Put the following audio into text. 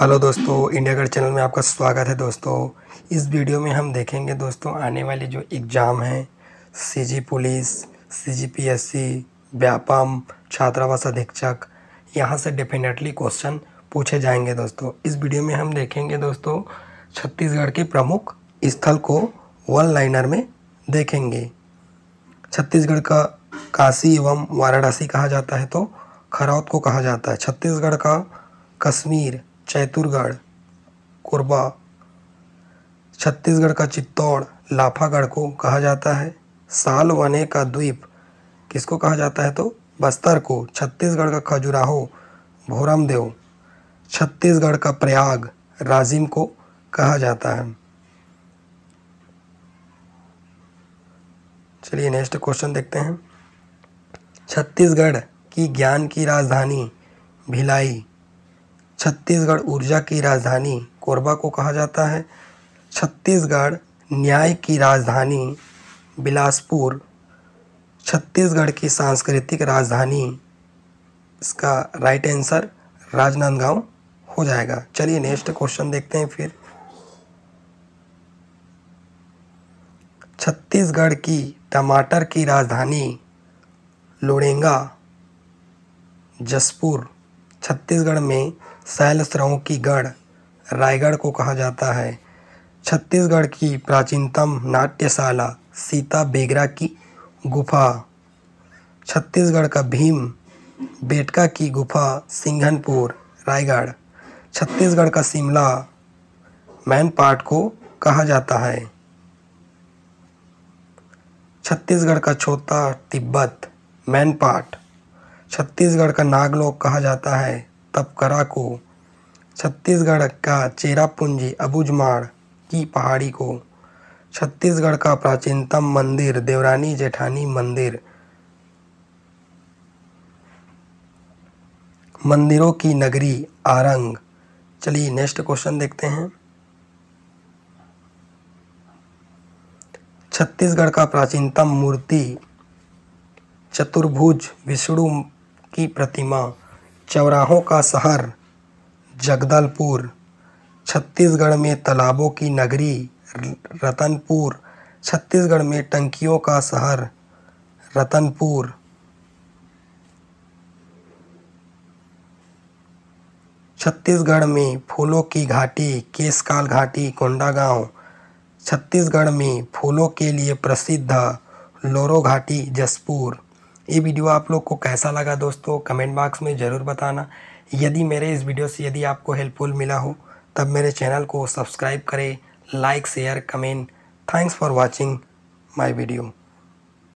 hello दोस्तों India गढ़ channel में आपका स्वागत है दोस्तों इस वीडियो में हम देखेंगे दोस्तों आने वाले जो एग्ज़ाम हैं सीजी पुलिस सीजीपीएससी व्यापम छात्रावास अधीक्षक यहाँ से डेफिनेटली क्वेश्चन पूछे जाएंगे दोस्तों इस वीडियो में हम देखेंगे दोस्तों छत्तीसगढ़ के प्रमुख स्थल को वन लाइनर में देखेंगे छत्तीसगढ़ का काशी एवं वाराणसी कहा जाता है तो खरौत को कहा जाता है छत्तीसगढ़ का कश्मीर चैतुरगढ़ कोरबा छत्तीसगढ़ का चित्तौड़ लाफागढ़ को कहा जाता है सालवने का द्वीप किसको कहा जाता है तो बस्तर को छत्तीसगढ़ का खजुराहो भोरमदेव छत्तीसगढ़ का प्रयाग राजिम को कहा जाता है चलिए नेक्स्ट क्वेश्चन देखते हैं छत्तीसगढ़ की ज्ञान की राजधानी भिलाई छत्तीसगढ़ ऊर्जा की राजधानी कोरबा को कहा जाता है छत्तीसगढ़ न्याय की राजधानी बिलासपुर छत्तीसगढ़ की सांस्कृतिक राजधानी इसका राइट आंसर राजनांदगांव हो जाएगा चलिए नेक्स्ट क्वेश्चन देखते हैं फिर छत्तीसगढ़ की टमाटर की राजधानी लोडेंगा जसपुर छत्तीसगढ़ में शैल की गढ़ रायगढ़ को कहा जाता है छत्तीसगढ़ की प्राचीनतम नाट्यशाला सीता बेगरा की गुफा छत्तीसगढ़ का भीम बेटका की गुफा सिंघनपुर रायगढ़ छत्तीसगढ़ का शिमला मैन पार्ट को कहा जाता है छत्तीसगढ़ का छोटा तिब्बत मैन पार्ट छत्तीसगढ़ का नागलोक कहा जाता है तपकरा को छत्तीसगढ़ का चेरापूंजी अबुजमाड़ की पहाड़ी को छत्तीसगढ़ का प्राचीनतम मंदिर देवरानी जेठानी मंदिर मंदिरों की नगरी आरंग चलिए नेक्स्ट क्वेश्चन देखते हैं छत्तीसगढ़ का प्राचीनतम मूर्ति चतुर्भुज विष्णु की प्रतिमा चौराहों का शहर जगदलपुर छत्तीसगढ़ में तालाबों की नगरी रतनपुर छत्तीसगढ़ में टंकियों का शहर रतनपुर छत्तीसगढ़ में फूलों की घाटी केसकाल घाटी कोंडागांव छत्तीसगढ़ में फूलों के लिए प्रसिद्ध लोरो घाटी जसपुर ये वीडियो आप लोग को कैसा लगा दोस्तों कमेंट बॉक्स में ज़रूर बताना यदि मेरे इस वीडियो से यदि आपको हेल्पफुल मिला हो तब मेरे चैनल को सब्सक्राइब करें like share comment thanks for watching my video